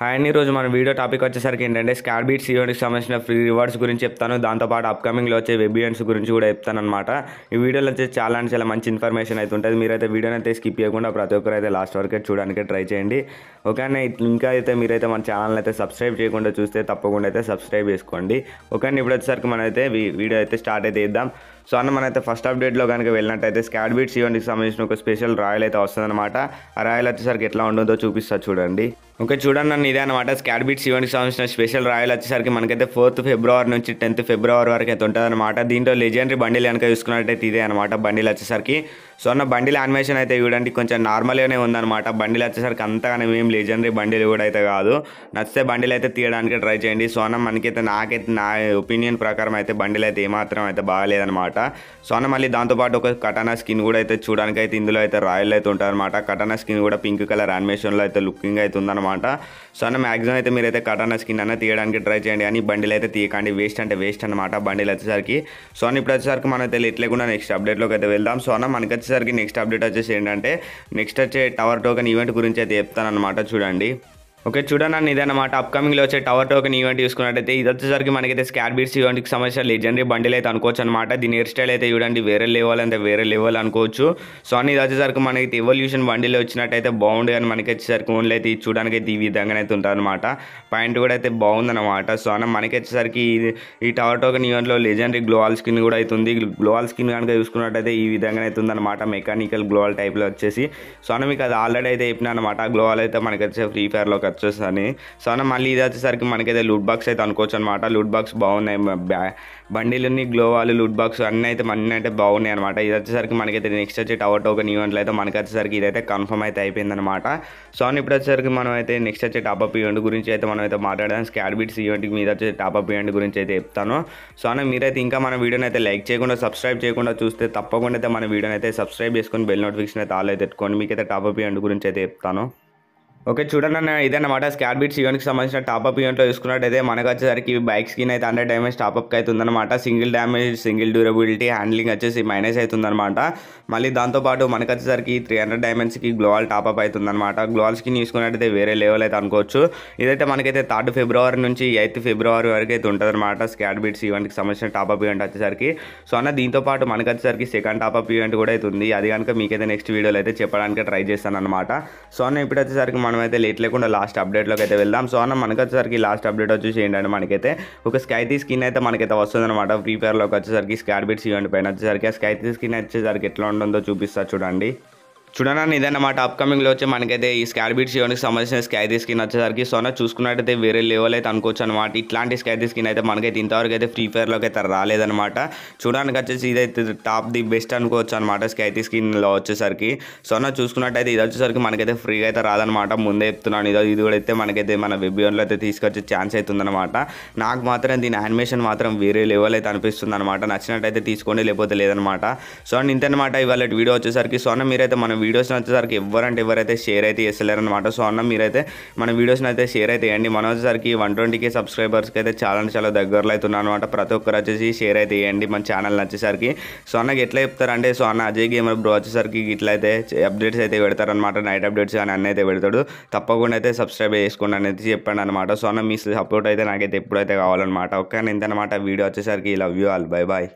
hi అండి ఈరోజు మన వీడియో టాపిక్ వచ్చేసరికి ఏంటంటే స్కాడ్ బీట్స్ ఈవెంట్కి సంబంధించిన ఫ్రీ రివార్డ్స్ గురించి చెప్తాను దాంతోపాటు అప్కమింగ్లో వచ్చే వెబ్ ఈవెంట్స్ గురించి కూడా చెప్తాను అనమాట ఈ వీడియోలో వచ్చే చాలా అంటే చాలా మంచి ఇన్ఫర్మేషన్ అయితే ఉంటుంది మీరైతే వీడియోని అయితే స్కిప్ చేయకుండా ప్రతి ఒక్కరు అయితే లాస్ట్ వరకు చూడడానికి ట్రై చేయండి ఓకేనా ఇంకా అయితే మీరైతే మన ఛానల్ అయితే సబ్స్క్రైబ్ చేయకుండా చూస్తే తప్పకుండా అయితే సబ్స్క్రైబ్ చేసుకోండి ఓకే ఇప్పుడు వచ్చేసరికి మనమైతే వీడియో అయితే స్టార్ట్ అయితే ఇద్దాం సో అన్న మనైతే ఫస్ట్ అప్డేట్లో కనుక వెళ్ళినట్టయితే స్కాడ్ బీట్స్ ఈవెంట్కి సంబంధించిన ఒక స్పెషల్ రాయల్ అయితే వస్తుందన్నమాట ఆ రాయల్ వచ్చేసరికి ఎట్లా ఉంటుందో చూపిస్తా చూడండి ఓకే చూడండి నన్ను ఇదే అనమాట స్కాడ్ బీట్స్ ఈవెంట్కి సంబంధించిన స్పెషల్ రాయల్ వచ్చేసరికి మనకైతే ఫోర్త్ ఫిబ్రవరి నుంచి టెన్త్ ఫిబ్రవరి వరకు అయితే ఉంటుందన్నమాట దీంట్లో లెజెండరీ బండిల్ కనుక చూసుకున్నట్టయితే ఇదే అనమాట బండిల్ వచ్చేసరికి సో అన్న బండిల్ యానిమేషన్ అయితే చూడండి కొంచెం నార్మల్గానే ఉందన్నమాట బండిల్ వచ్చేసరికి అంతగానే మేము లెజెండరీ బండిల్ కూడా అయితే కాదు నచ్చితే బండిల్ అయితే తీయడానికి ట్రై చేయండి సో అన్న మనకైతే నాకైతే నా ఒపీనియన్ ప్రకారం అయితే బండిల్ అయితే ఏమాత్రం అయితే బాగాలేదన్నమాట అనమాట సో అన్న మళ్ళీ దాంతోపాటు ఒక కటానా స్కిన్ కూడా అయితే చూడడానికి అయితే ఇందులో అయితే రాయల్ అయితే ఉంటారనమాట కటానా స్కిన్ కూడా పింక్ కలర్ యానిమేషన్లో అయితే లుకింగ్ అయితే ఉందన్నమాట సో అన్న మ్యాక్సిమం అయితే మీరైతే కటానా స్కిన్ అన్న తీయడానికి ట్రై చేయండి కానీ బండిలు అయితే తీయకండి వేస్ట్ అంటే వేస్ట్ అనమాట బండిలు వచ్చేసరికి సో అన్న ఇప్పుడు వచ్చేసరికి మనం అయితే లేకుండా నెక్స్ట్ అప్డేట్లోకి అయితే వెళ్దాం సో అన్న మనకి వచ్చేసరికి నెక్స్ట్ అప్డేట్ వచ్చేసి ఏంటంటే నెక్స్ట్ వచ్చే టవర్ టోకెన్ ఈవెంట్ గురించి అయితే చెప్తాను అనమాట చూడండి ఓకే చూడండి ఇదన్నమాట అప్కమింగ్లో వచ్చే టవర్ టోకెన్ ఈవెంట్ చూసుకున్నట్టయితే ఇది వచ్చేసరికి మనకైతే స్కాట్ బీట్స్ ఈవెంట్కి సంబంధించిన లెజెండరీ బండిల్ అయితే అనుకోవచ్చు అనమాట దీని హెయిర్ స్టైల్ అయితే చూడండి వేరే లెవెల్ అంటే వేరే లెవెల్ అనుకోవచ్చు సో అని ఇది వచ్చేసరికి మనకి ఎవల్యూషన్ బండిలో వచ్చినట్టయితే బాగుండు అని మనకి వచ్చేసరికి ఓన్లీ అయితే చూడడానికి అయితే ఈ విధంగా అయితే ఉంటారనమాట పాయింట్ కూడా అయితే బాగుందన్నమాట సో అన్న మనకి వచ్చేసరికి ఈ టవర్ టోకెన్ ఈవెంట్లో లెజెండరీ గ్లోవల్ స్కిన్ కూడా అయితే ఉంది గ్లోవల్ స్కిన్ కనుక చూసుకున్నట్టయితే ఈ విధంగా అయితే అనమాట మెకానికల్ గ్లోవల్ టైప్లో వచ్చేసి సో అన్న మీకు అది ఆల్రెడీ అయితే చెప్పిన అనమాట గ్లోవల్ అయితే మనకి వచ్చే ఫ్రీ ఫైర్లో ఖర్చు అని సో మళ్ళీ ఇది వచ్చేసరికి మనకైతే లూట్ బాక్స్ అయితే అనుకోవచ్చు అనమాట లూట్ బాక్స్ బాగున్నాయి బ్యా బండిలుని గ్లోవాలు లూట్ బాక్స్ అన్నీ అయితే అన్నీ అయితే బాగున్నాయి అనమాట ఇది వచ్చేసరికి మనకైతే నెక్స్ట్ వచ్చే టవర్ టోకెన్ ఈవెంట్లు అయితే మనకి వచ్చేసరికి ఇదైతే కన్ఫర్మ్ అయితే అయిపోయిందనమాట సో అని ఇప్పుడు వచ్చేసరికి మనం అయితే నెక్స్ట్ వచ్చే టాపప్ ఈవెంట్ గురించి అయితే మనం అయితే మాట్లాడదాం స్కాడ్ ఈవెంట్ మీద వచ్చే టాపప్ ఈవెంట్ గురించి అయితే చెప్తాను సో అన్న మీరైతే ఇంకా మన వీడియోని అయితే లైక్ చేయకుండా సబ్స్క్రైబ్ చేయకుండా చూస్తే తప్పకుండా అయితే మన వీడియోని అయితే సబ్స్క్రైబ్ చేసుకొని బెల్ నోటిఫికేషన్ అయితే ఆల్ అయితే పెట్టుకోండి మీకైతే టాపప్ ఈవెంట్ గురించి అయితే చెప్తాను ఓకే చూడండి అన్న ఇదన్నమాట స్కాట్ బీట్స్ ఈవెంట్కి సంబంధించిన టాప్అప్ ఈవెంట్లో చూసుకున్నట్టయితే మనకు వచ్చేసరికి బైక్ స్కిన్ అయితే హండ్రెడ్ డ్యామేజ్ టాప్అప్కి అయితే ఉందన్నమాట single damage single durability handling వచ్చేసి మైనస్ అవుతుందన్నమాట మళ్ళీ దాంతోపాటు మనకు వచ్చేసరికి త్రీ హండ్రెడ్ డ్యామేజ్కి గ్లోవాల్ టాప్అప్ అవుతుందన్నమాట గ్లోవల్ స్కిన్ తీసుకున్నట్టయితే వేరే లెవెల్ అయితే అనుకోవచ్చు ఇదైతే మనకైతే థర్డ్ ఫిబ్రవరి నుంచి ఎయిత్ ఫిబ్రవరి వరకు అయితే ఉంటుందన్నమాట స్కాట్ బీట్స్ ఈవెంట్కి సంబంధించిన టాప్అప్ ఈవెంట్ వచ్చేసరికి సో అన్న దీంతోపాటు మనకు వచ్చేసరికి సెకండ్ టాప్అప్ ఈవెంట్ కూడా అయితే ఉంది అది కనుక మీకైతే నెక్స్ట్ వీడియోలో అయితే చెప్పడానికి ట్రై చేస్తాను అనమాట సో అన్న ఇప్పుడు వచ్చేసరికి మనం మనమైతే లేట్ లేకుండా లాస్ట్ అప్డేట్లోకి అయితే వెళ్దాం సో అన్న మనకు వచ్చేసరికి లాస్ట్ అప్డేట్ వచ్చేసి ఏంటంటే మనకైతే ఒక స్కైతి స్కిన్ అయితే మనకైతే వస్తుందన్నమాట ఫ్రీ ఫైర్లోకి వచ్చేసరికి స్కాడ్బిట్స్ ఈవెంట్ పైన వచ్చేసరికి ఆ స్కైతి స్కిన్ వచ్చేసరికి ఎట్లా ఉంటుందో చూపిస్తా చూడండి చూడండి ఇదన్నమాట అప్కమింగ్లో వచ్చి మనకైతే ఈ స్కార్బీట్ సియోనికి సంబంధించిన స్కైది స్కిన్ వచ్చేసరికి సోనా చూసుకున్నట్టయితే వేరే లెవెల్ అయితే అనుకోవచ్చు అనమాట ఇట్లాంటి స్కైది స్కిన్ అయితే మనకైతే ఇంతవరకు అయితే ఫ్రీ ఫైర్లోకి అయితే రాలేదనమాట చూడడానికి వచ్చేసి ఇదైతే టాప్ ది బెస్ట్ అనుకోవచ్చు అనమాట స్కైతి స్కిన్లో వచ్చేసరికి సోనా చూసుకున్నట్టయితే ఇది వచ్చేసరికి మనకైతే ఫ్రీగా అయితే రాదనమాట ముందే చెప్తున్నాను ఇదో ఇది కూడా అయితే మనకైతే మన వెబ్యోన్లో అయితే తీసుకొచ్చే ఛాన్స్ అవుతుందనమాట నాకు మాత్రం దీని యానిమేషన్ మాత్రం వేరే లెవెల్ అయితే అనిపిస్తుంది అనమాట నచ్చినట్టయితే తీసుకోండి లేకపోతే లేదనమాట సో ఇంతనమాట ఇవాళ వీడియో వచ్చేసరికి సోనా మీరైతే మనం వీడియోస్ వచ్చేసరికి ఎవరంటే ఎవరైతే షేర్ అయితే అనమాట సో అన్న మీరైతే మన వీడియోస్ని అయితే షేర్ అయితే వేయండి మనం వచ్చేసరికి వన్ ట్వంటీకి సబ్స్క్రైబర్స్కి అయితే చాలా చాలా దగ్గరలో అవుతున్నాను అనమాట ప్రతి ఒక్కరు వచ్చేసి షేర్ అయితే వేయండి మన ఛానల్ వచ్చేసరికి సో అన్నకి ఎట్లా చెప్తారంటే సో అన్న అజయ్ గేమర్ బ్రో వచ్చేసరికి ఇట్లా అయితే అప్డేట్స్ అయితే పెడతారనమాట నైట్ అప్డేట్స్ కానీ అన్న అయితే పెడతాడు తప్పకుండా అయితే సబ్స్క్రైబ్ చేసుకోండి అనేది చెప్పండి అనమాట సో అన్న మీ సపోర్ట్ అయితే నాకైతే ఎప్పుడైతే కావాలన్నమాట ఒక్క ఇంత అనమాట వీడియో వచ్చేసరికి love you all bye bye